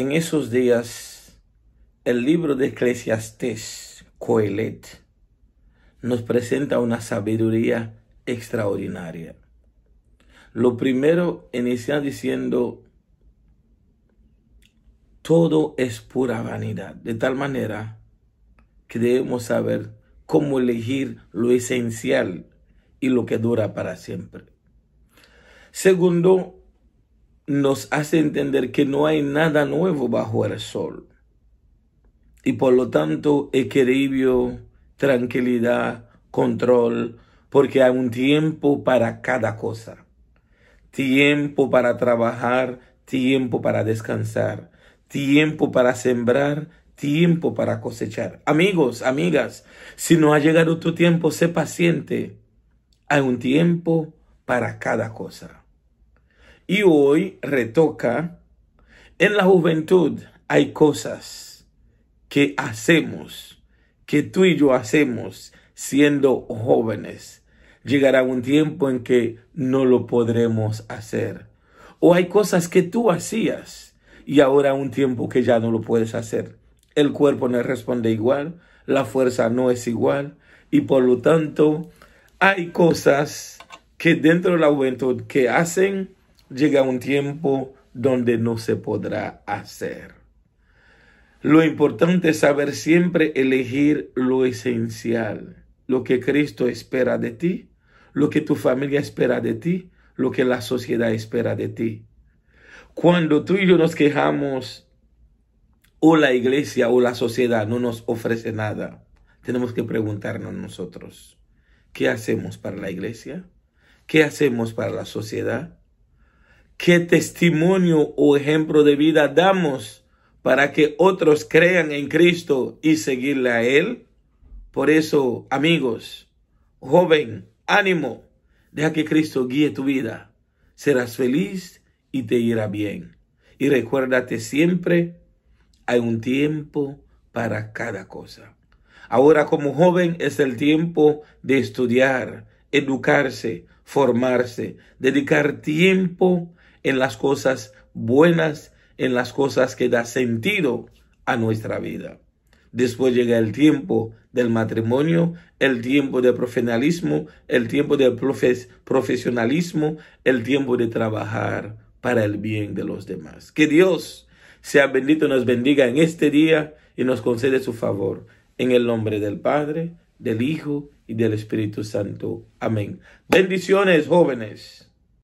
en esos días el libro de Eclesiastés, Coelet, nos presenta una sabiduría extraordinaria. Lo primero inicia diciendo, todo es pura vanidad, de tal manera que debemos saber cómo elegir lo esencial y lo que dura para siempre. Segundo, nos hace entender que no hay nada nuevo bajo el sol. Y por lo tanto, equilibrio, tranquilidad, control, porque hay un tiempo para cada cosa. Tiempo para trabajar, tiempo para descansar, tiempo para sembrar, tiempo para cosechar. Amigos, amigas, si no ha llegado tu tiempo, sé paciente. Hay un tiempo para cada cosa. Y hoy retoca, en la juventud hay cosas que hacemos, que tú y yo hacemos siendo jóvenes. Llegará un tiempo en que no lo podremos hacer. O hay cosas que tú hacías y ahora un tiempo que ya no lo puedes hacer. El cuerpo no responde igual, la fuerza no es igual y por lo tanto hay cosas que dentro de la juventud que hacen llega un tiempo donde no se podrá hacer. Lo importante es saber siempre elegir lo esencial, lo que Cristo espera de ti, lo que tu familia espera de ti, lo que la sociedad espera de ti. Cuando tú y yo nos quejamos o la iglesia o la sociedad no nos ofrece nada, tenemos que preguntarnos nosotros, ¿qué hacemos para la iglesia? ¿Qué hacemos para la sociedad? qué testimonio o ejemplo de vida damos para que otros crean en Cristo y seguirle a Él. Por eso, amigos, joven, ánimo, deja que Cristo guíe tu vida. Serás feliz y te irá bien. Y recuérdate siempre, hay un tiempo para cada cosa. Ahora como joven es el tiempo de estudiar, educarse, formarse, dedicar tiempo en las cosas buenas, en las cosas que da sentido a nuestra vida. Después llega el tiempo del matrimonio, el tiempo del profesionalismo, el tiempo del profesionalismo, el tiempo de trabajar para el bien de los demás. Que Dios sea bendito, nos bendiga en este día y nos concede su favor. En el nombre del Padre, del Hijo y del Espíritu Santo. Amén. Bendiciones, jóvenes.